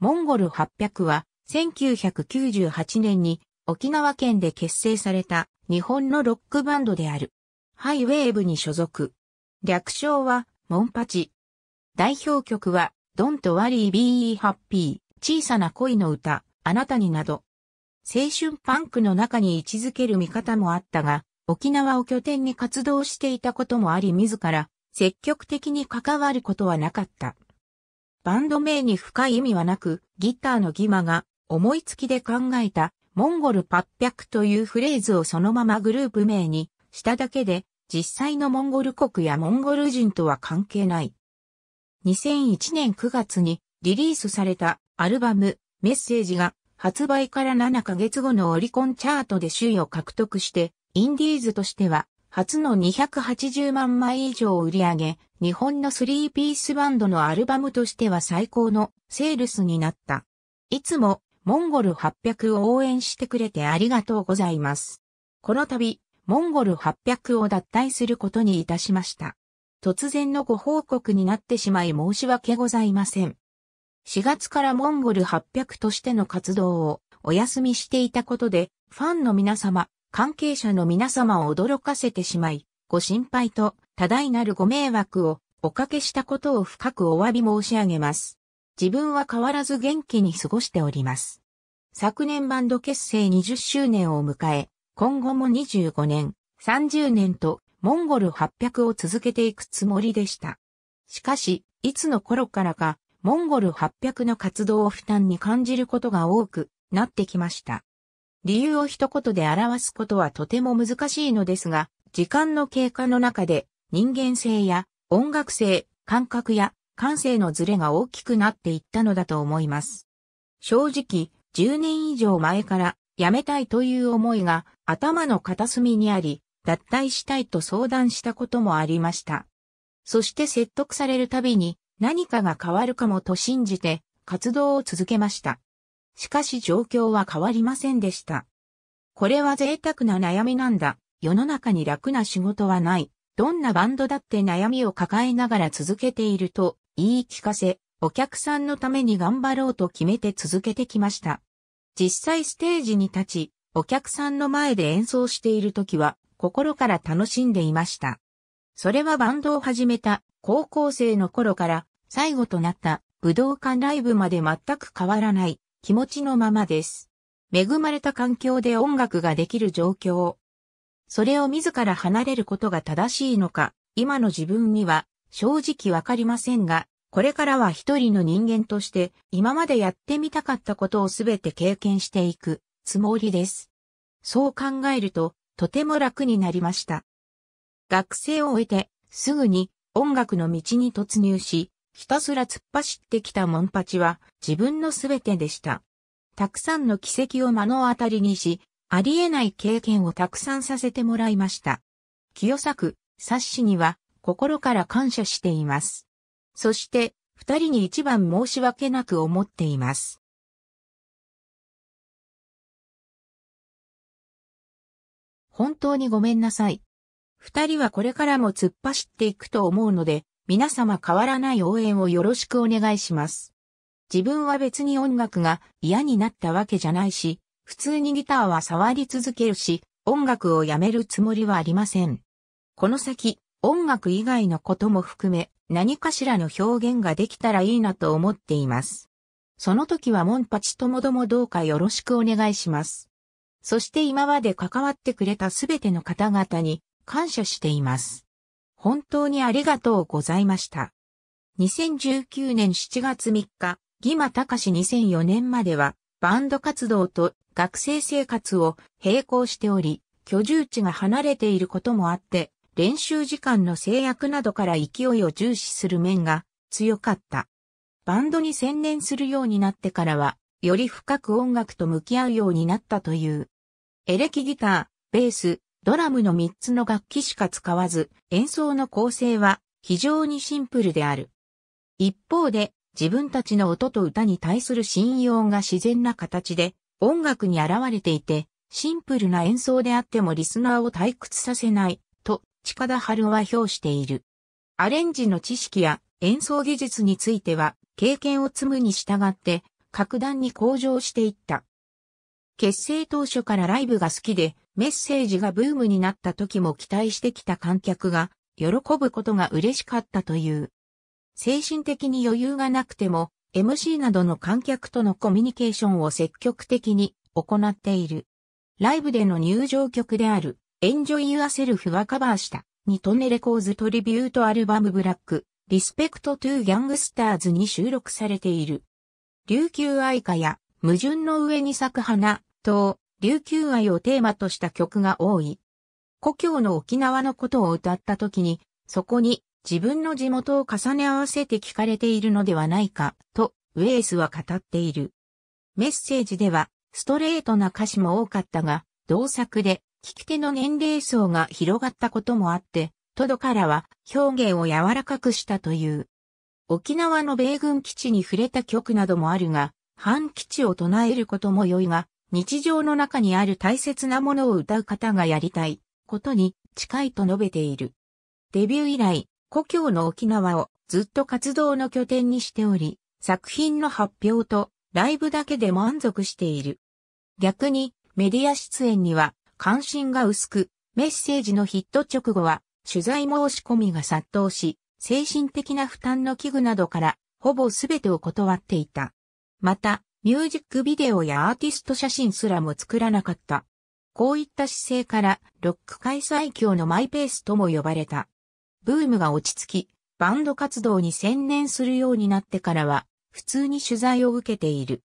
モンゴル800は1998年に沖縄県で結成された日本のロックバンドである。ハイウェーブに所属。略称はモンパチ。代表曲は Don't Worry Be Happy 小さな恋の歌、あなたになど。青春パンクの中に位置づける見方もあったが、沖縄を拠点に活動していたこともあり自ら積極的に関わることはなかった。バンド名に深い意味はなく、ギターのギマが思いつきで考えたモンゴル800というフレーズをそのままグループ名にしただけで、実際のモンゴル国やモンゴル人とは関係ない。2001年9月にリリースされたアルバムメッセージが発売から7ヶ月後のオリコンチャートで首位を獲得して、インディーズとしては初の280万枚以上売り上げ、日本のスリーピースバンドのアルバムとしては最高のセールスになった。いつもモンゴル800を応援してくれてありがとうございます。この度、モンゴル800を脱退することにいたしました。突然のご報告になってしまい申し訳ございません。4月からモンゴル800としての活動をお休みしていたことで、ファンの皆様、関係者の皆様を驚かせてしまい、ご心配と多大なるご迷惑をおかけしたことを深くお詫び申し上げます。自分は変わらず元気に過ごしております。昨年バンド結成20周年を迎え、今後も25年、30年とモンゴル800を続けていくつもりでした。しかし、いつの頃からか、モンゴル800の活動を負担に感じることが多くなってきました。理由を一言で表すことはとても難しいのですが、時間の経過の中で人間性や音楽性、感覚や感性のズレが大きくなっていったのだと思います。正直、10年以上前から辞めたいという思いが頭の片隅にあり、脱退したいと相談したこともありました。そして説得されるたびに何かが変わるかもと信じて活動を続けました。しかし状況は変わりませんでした。これは贅沢な悩みなんだ。世の中に楽な仕事はない。どんなバンドだって悩みを抱えながら続けていると言い聞かせ、お客さんのために頑張ろうと決めて続けてきました。実際ステージに立ち、お客さんの前で演奏している時は心から楽しんでいました。それはバンドを始めた高校生の頃から最後となった武道館ライブまで全く変わらない気持ちのままです。恵まれた環境で音楽ができる状況。それを自ら離れることが正しいのか、今の自分には正直わかりませんが、これからは一人の人間として今までやってみたかったことをすべて経験していくつもりです。そう考えるととても楽になりました。学生を終えてすぐに音楽の道に突入し、ひたすら突っ走ってきたモンパチは自分のすべてでした。たくさんの奇跡を目の当たりにし、ありえない経験をたくさんさせてもらいました。清作、冊子には心から感謝しています。そして、二人に一番申し訳なく思っています。本当にごめんなさい。二人はこれからも突っ走っていくと思うので、皆様変わらない応援をよろしくお願いします。自分は別に音楽が嫌になったわけじゃないし、普通にギターは触り続けるし、音楽をやめるつもりはありません。この先、音楽以外のことも含め、何かしらの表現ができたらいいなと思っています。その時はモンパチともどもどうかよろしくお願いします。そして今まで関わってくれたすべての方々に感謝しています。本当にありがとうございました。2019年7月3日、ギマ隆2004年までは、バンド活動と学生生活を並行しており、居住地が離れていることもあって、練習時間の制約などから勢いを重視する面が強かった。バンドに専念するようになってからは、より深く音楽と向き合うようになったという。エレキギター、ベース、ドラムの3つの楽器しか使わず、演奏の構成は非常にシンプルである。一方で、自分たちの音と歌に対する信用が自然な形で音楽に現れていて、シンプルな演奏であってもリスナーを退屈させないと近田春は評している。アレンジの知識や演奏技術については経験を積むに従って格段に向上していった。結成当初からライブが好きでメッセージがブームになった時も期待してきた観客が喜ぶことが嬉しかったという。精神的に余裕がなくても MC などの観客とのコミュニケーションを積極的に行っている。ライブでの入場曲である Enjoy Yourself はカバーしたニトネレコーズトリビュートアルバムブラックリスペクトトゥギャングスターズに収録されている。琉球愛歌や矛盾の上に咲く花と琉球愛をテーマとした曲が多い。故郷の沖縄のことを歌った時に、そこに自分の地元を重ね合わせて聞かれているのではないか、とウェイスは語っている。メッセージでは、ストレートな歌詞も多かったが、同作で、聞き手の年齢層が広がったこともあって、トドからは表現を柔らかくしたという。沖縄の米軍基地に触れた曲などもあるが、反基地を唱えることも良いが、日常の中にある大切なものを歌う方がやりたいことに近いと述べている。デビュー以来、故郷の沖縄をずっと活動の拠点にしており、作品の発表とライブだけで満足している。逆にメディア出演には関心が薄く、メッセージのヒット直後は取材申し込みが殺到し、精神的な負担の器具などからほぼすべてを断っていた。また、ミュージックビデオやアーティスト写真すらも作らなかった。こういった姿勢から、ロック界最強のマイペースとも呼ばれた。ブームが落ち着き、バンド活動に専念するようになってからは、普通に取材を受けている。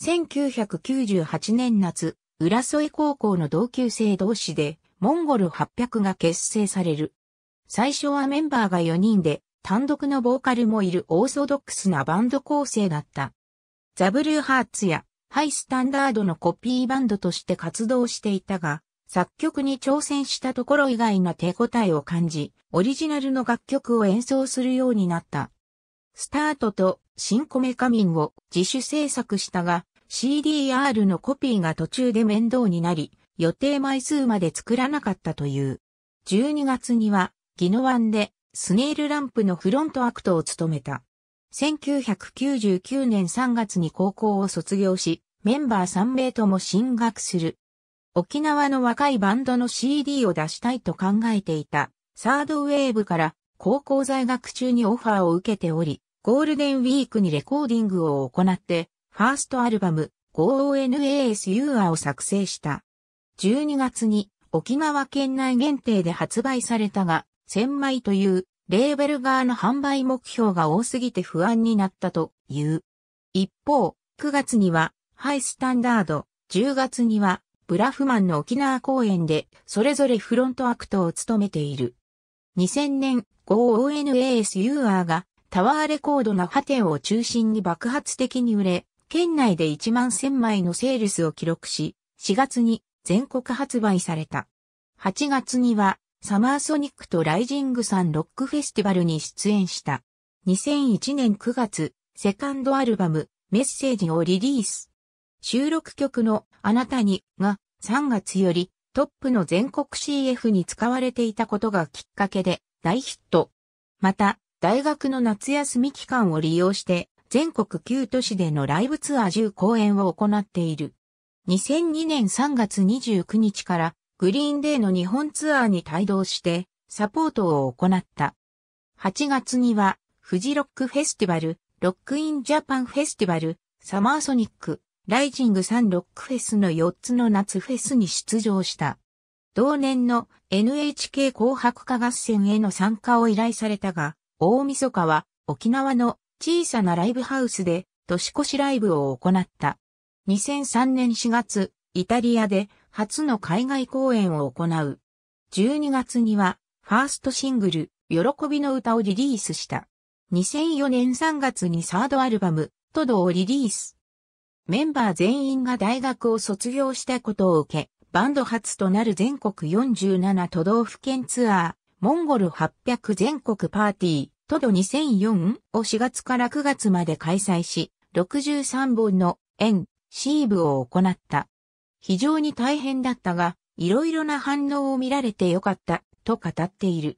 1998年夏、浦添高校の同級生同士で、モンゴル800が結成される。最初はメンバーが4人で、単独のボーカルもいるオーソドックスなバンド構成だった。ザブルーハーツやハイスタンダードのコピーバンドとして活動していたが、作曲に挑戦したところ以外の手応えを感じ、オリジナルの楽曲を演奏するようになった。スタートとシンコメカミンを自主制作したが、CDR のコピーが途中で面倒になり、予定枚数まで作らなかったという。12月には、ギノワンで、スネイルランプのフロントアクトを務めた。1999年3月に高校を卒業し、メンバー3名とも進学する。沖縄の若いバンドの CD を出したいと考えていた、サードウェーブから高校在学中にオファーを受けており、ゴールデンウィークにレコーディングを行って、ファーストアルバム、g o n a s u r を作成した。12月に沖縄県内限定で発売されたが、1000枚というレーベル側の販売目標が多すぎて不安になったという。一方、9月にはハイスタンダード、10月にはブラフマンの沖縄公演でそれぞれフロントアクトを務めている。2000年 GONASUR がタワーレコードの覇店を中心に爆発的に売れ、県内で1万1000枚のセールスを記録し、4月に全国発売された。8月にはサマーソニックとライジングサンロックフェスティバルに出演した。2001年9月、セカンドアルバム、メッセージをリリース。収録曲のあなたにが3月よりトップの全国 CF に使われていたことがきっかけで大ヒット。また、大学の夏休み期間を利用して全国9都市でのライブツアー10公演を行っている。2002年3月29日からグリーンデーの日本ツアーに帯同してサポートを行った。8月には、フジロックフェスティバル、ロックインジャパンフェスティバル、サマーソニック、ライジングサンロックフェスの4つの夏フェスに出場した。同年の NHK 紅白歌合戦への参加を依頼されたが、大晦日は沖縄の小さなライブハウスで年越しライブを行った。2003年4月、イタリアで初の海外公演を行う。12月には、ファーストシングル、喜びの歌をリリースした。2004年3月にサードアルバム、トドをリリース。メンバー全員が大学を卒業したことを受け、バンド初となる全国47都道府県ツアー、モンゴル800全国パーティー、トド2004を4月から9月まで開催し、63本の演、シーブを行った。非常に大変だったが、いろいろな反応を見られてよかった、と語っている。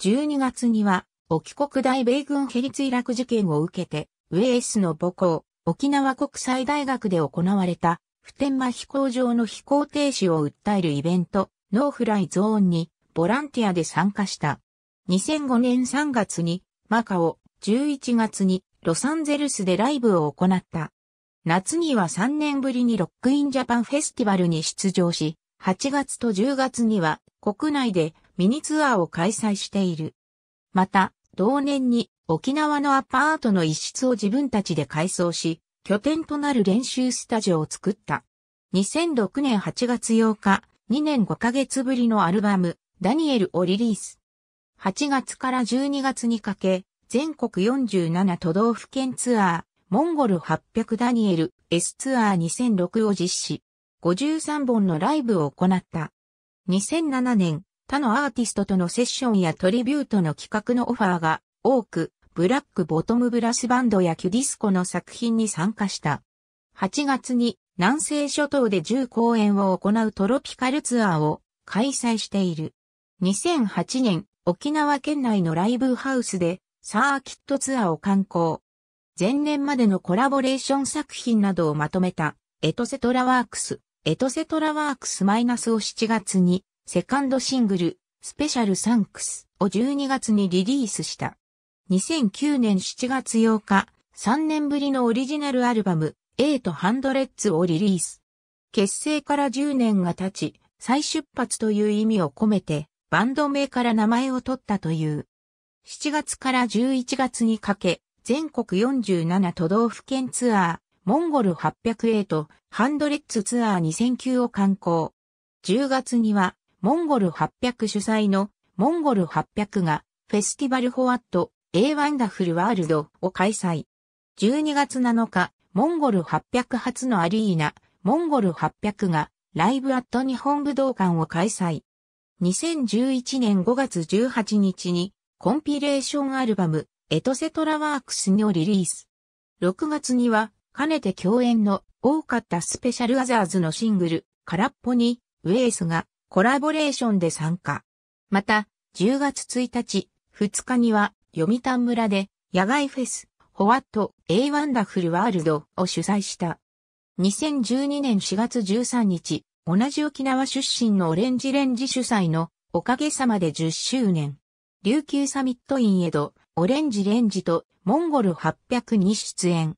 12月には、沖国大米軍ヘリ墜落事件を受けて、ウェースの母校、沖縄国際大学で行われた、普天間飛行場の飛行停止を訴えるイベント、ノーフライゾーンに、ボランティアで参加した。2005年3月に、マカオ、11月に、ロサンゼルスでライブを行った。夏には3年ぶりにロックインジャパンフェスティバルに出場し、8月と10月には国内でミニツアーを開催している。また、同年に沖縄のアパートの一室を自分たちで改装し、拠点となる練習スタジオを作った。2006年8月8日、2年5ヶ月ぶりのアルバム、ダニエルをリリース。8月から12月にかけ、全国47都道府県ツアー、モンゴル800ダニエル S ツアー2006を実施、53本のライブを行った。2007年、他のアーティストとのセッションやトリビュートの企画のオファーが多く、ブラックボトムブラスバンドやキュディスコの作品に参加した。8月に南西諸島で10公演を行うトロピカルツアーを開催している。2008年、沖縄県内のライブハウスでサーキットツアーを観光。前年までのコラボレーション作品などをまとめた、エトセトラワークス、エトセトラワークスマイナスを7月に、セカンドシングル、スペシャルサンクスを12月にリリースした。2009年7月8日、3年ぶりのオリジナルアルバム、エイトハンドレッツをリリース。結成から10年が経ち、再出発という意味を込めて、バンド名から名前を取ったという。7月から11月にかけ、全国47都道府県ツアー、モンゴル808、ハンドレッツツアー2009を観光。10月には、モンゴル800主催の、モンゴル800が、フェスティバルフォワット、A ワンダフルワールドを開催。12月7日、モンゴル800初のアリーナ、モンゴル800が、ライブアット日本武道館を開催。2011年5月18日に、コンピレーションアルバム、エトセトラワークスのリリース。6月には、かねて共演の多かったスペシャルアザーズのシングル、空っぽに、ウェイスがコラボレーションで参加。また、10月1日、2日には、読谷村で、野外フェス、ホワット、エイ・ワンダフルワールドを主催した。2012年4月13日、同じ沖縄出身のオレンジレンジ主催の、おかげさまで10周年。琉球サミットインエド、オレンジレンジとモンゴル800に出演。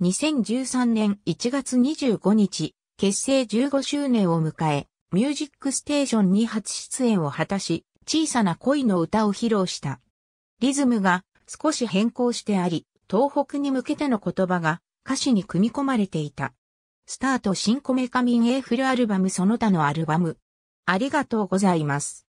2013年1月25日、結成15周年を迎え、ミュージックステーションに初出演を果たし、小さな恋の歌を披露した。リズムが少し変更してあり、東北に向けての言葉が歌詞に組み込まれていた。スタート新コメカミン A フルアルバムその他のアルバム。ありがとうございます。